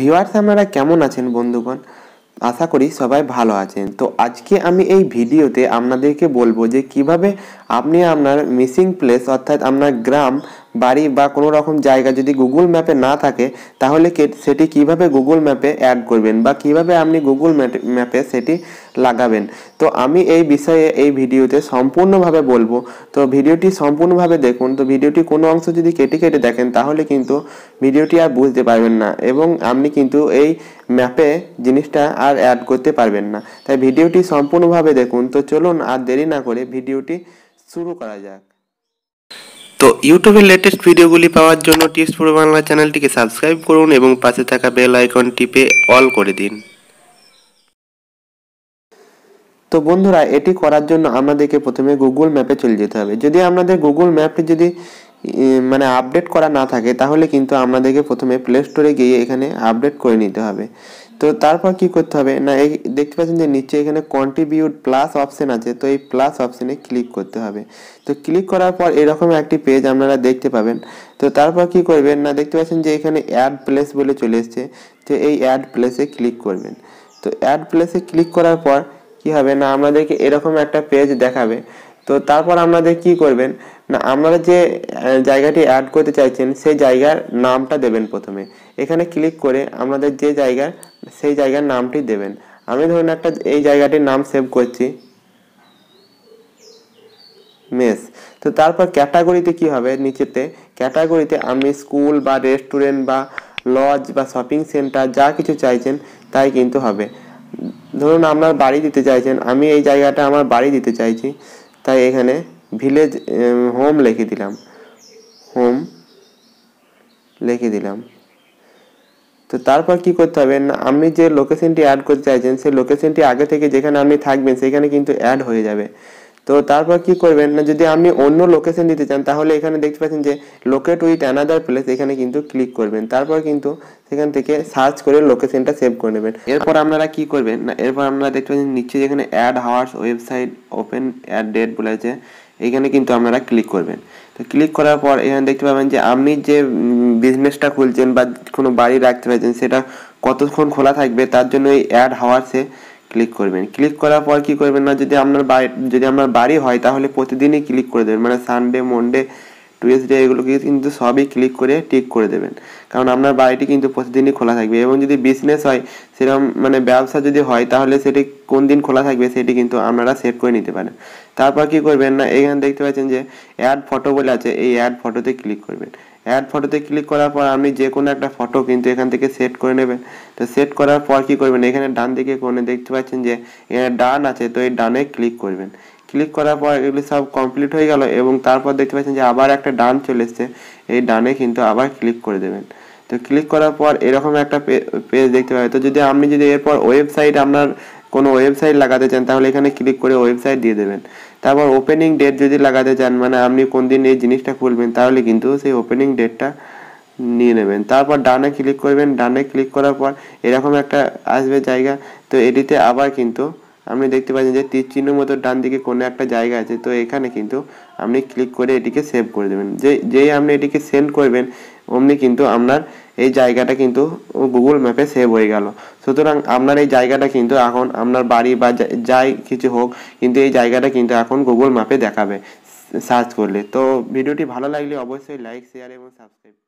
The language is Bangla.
ভিওয়ার্স আপনারা কেমন আছেন বন্ধুগণ আশা করি সবাই ভালো আছেন তো আজকে আমি এই ভিডিওতে আপনাদেরকে বলবো যে কিভাবে আপনি আপনার মিসিং প্লেস অর্থাৎ আপনার গ্রাম বাড়ি বা কোনো রকম জায়গা যদি গুগল ম্যাপে না থাকে তাহলে সেটি কিভাবে গুগল ম্যাপে অ্যাড করবেন বা কিভাবে আপনি গুগল ম্যাপে সেটি লাগাবেন তো আমি এই বিষয়ে এই ভিডিওতে সম্পূর্ণভাবে বলবো তো ভিডিওটি সম্পূর্ণভাবে দেখুন তো ভিডিওটি কোনো অংশ যদি কেটে কেটে দেখেন তাহলে কিন্তু ভিডিওটি আর বুঝতে পারবেন না এবং আপনি কিন্তু এই ম্যাপে জিনিসটা আর অ্যাড করতে পারবেন না তাই ভিডিওটি সম্পূর্ণভাবে দেখুন তো চলুন আর দেরি না করে ভিডিওটি শুরু করা যাক তো ইউটিউবের লেটেস্ট ভিডিওগুলি পাওয়ার জন্য টিপস পুরো বাংলা চ্যানেলটিকে সাবস্ক্রাইব করুন এবং পাশে থাকা বেল আইকন টিপে অল করে দিন তো বন্ধুরা এটি করার জন্য আমাদেরকে প্রথমে গুগল ম্যাপে চলে যেতে হবে যদি আমাদের গুগল ম্যাপটি যদি মানে আপডেট করা না থাকে তাহলে কিন্তু আমাদেরকে প্রথমে প্লে স্টোরে গিয়ে এখানে আপডেট করে নিতে হবে তো তারপর কি করতে হবে না এই দেখতে পাচ্ছেন যে নিচে এখানে কন্ট্রিবিউট প্লাস অপশন আছে তো এই প্লাস অপশনে ক্লিক করতে হবে তো ক্লিক করার পর এরকম একটি পেজ আপনারা দেখতে পাবেন তো তারপর কি করবেন না দেখতে পাচ্ছেন যে এখানে অ্যাড প্লেস বলে চলে এসছে তো এই অ্যাড প্লেসে ক্লিক করবেন তো অ্যাড প্লেসে ক্লিক করার পর কি হবে না আমাদেরকে এরকম একটা পেজ দেখাবে তো তারপর আমাদের কি করবেন না আমরা যে জায়গাটি অ্যাড করতে চাইছেন সেই জায়গার নামটা দেবেন প্রথমে এখানে ক্লিক করে আমাদের যে জায়গার সেই জায়গার নামটি দেবেন আমি ধরুন একটা এই জায়গাটির নাম সেভ করছি মেস তো তারপর ক্যাটাগরিতে কি হবে নিচেতে ক্যাটাগরিতে আমি স্কুল বা রেস্টুরেন্ট বা লজ বা শপিং সেন্টার যা কিছু চাইছেন তাই কিন্তু হবে ধরুন আপনার বাড়ি দিতে চাইছেন আমি এই জায়গাটা আমার বাড়ি দিতে চাইছি তাই এখানে ভিলেজ হোম লিখে দিলাম হোম লিখে দিলাম তো তারপর কি করতে হবে না আপনি যে লোকেশনটি অ্যাড করতে চাইছেন সেই লোকেশনটি আগে থেকে যেখানে আপনি থাকবেন সেখানে কিন্তু অ্যাড হয়ে যাবে তো তারপর কি করবেন না যদি আপনি অন্য লোকেশন দিতে চান তাহলে এখানে দেখতে পাচ্ছেন যে লোকেট উইথ অ্যানাদার প্লেস এখানে কিন্তু ক্লিক করবেন তারপর কিন্তু সেখান থেকে সার্চ করে লোকেশনটা সেভ করে নেবেন এরপর আপনারা কি করবেন না এরপর আপনারা দেখতে পাচ্ছেন নিচে যেখানে add hours website open add date বলে আছে এখানে কিন্তু আপনারা ক্লিক করবেন তো ক্লিক করার পর এখানে দেখতে পাবেন যে আপনি যে বিজনেসটা খুলছেন বা কোনো বাড়ি রাখতে পারছেন সেটা কতক্ষণ খোলা থাকবে তার জন্য এই অ্যাড হাওয়ার্সে ক্লিক করবেন ক্লিক করার পর কি করবেন না যদি আপনার বাড়ি যদি আপনার বাড়ি হয় তাহলে প্রতিদিনই ক্লিক করে দেবেন মানে সানডে মনডে টুয়েসডে এগুলোকে কিন্তু সবই ক্লিক করে টিক করে দেবেন কারণ আপনার বাড়িটি কিন্তু প্রতিদিনই খোলা থাকবে এবং যদি বিজনেস হয় সেরকম মানে ব্যবসা যদি হয় তাহলে সেটি কোন দিন খোলা থাকবে সেটি কিন্তু আপনারা সেট করে নিতে পারেন তারপর কি করবেন না এখানে দেখতে পাচ্ছেন যে অ্যাড ফটো বলে আছে এই অ্যাড ফটোতে ক্লিক করবেন অ্যাড ফটোতে ক্লিক করার পর আপনি যে কোনো একটা ফটো কিন্তু এখান থেকে সেট করে নেবেন তো সেট করার পর কী করবেন এখানে ডান দিকে কোণে দেখতে পাচ্ছেন যে এখানে ডান আছে তো এই ডানে ক্লিক করবেন ক্লিক করার পর এগুলি সব কমপ্লিট হয়ে গেল এবং তারপর দেখতে পাচ্ছেন যে আবার একটা ডান চলে এসছে এই ডানে কিন্তু আবার ক্লিক করে দেবেন তো ক্লিক করার পর এরকম একটা পেজ দেখতে পাবেন তো যদি আপনি যদি এরপর ওয়েবসাইট আপনার কোনো ওয়েবসাইট লাগাতে চান তাহলে এখানে ক্লিক করে ওয়েবসাইট দিয়ে দেবেন তারপর ওপেনিং ডেট যদি লাগাতে চান মানে আপনি কোন দিন এই জিনিসটা খুলবেন তাহলে কিন্তু সেই ওপেনিং ডেটটা নিয়ে নেবেন তারপর ডানে ক্লিক করবেন ডানে ক্লিক করার পর এরকম একটা আসবে জায়গা তো এটিতে আবার কিন্তু আপনি দেখতে পাচ্ছেন যে তীর চিহ্ন মতো ডান দিকে কোনো একটা জায়গা আছে তো এখানে কিন্তু আপনি ক্লিক করে এটিকে সেভ করে দেবেন যে যেই আপনি এটিকে সেন্ড করবেন অমনি কিন্তু আপনার এই জায়গাটা কিন্তু গুগল ম্যাপে সেভ হয়ে গেল সুতরাং আপনার এই জায়গাটা কিন্তু এখন আপনার বাড়ি বা যাই কিছু হোক কিন্তু এই জায়গাটা কিন্তু এখন গুগল ম্যাপে দেখাবে সার্চ করলে তো ভিডিওটি ভালো লাগলে অবশ্যই লাইক শেয়ার এবং সাবস্ক্রাইব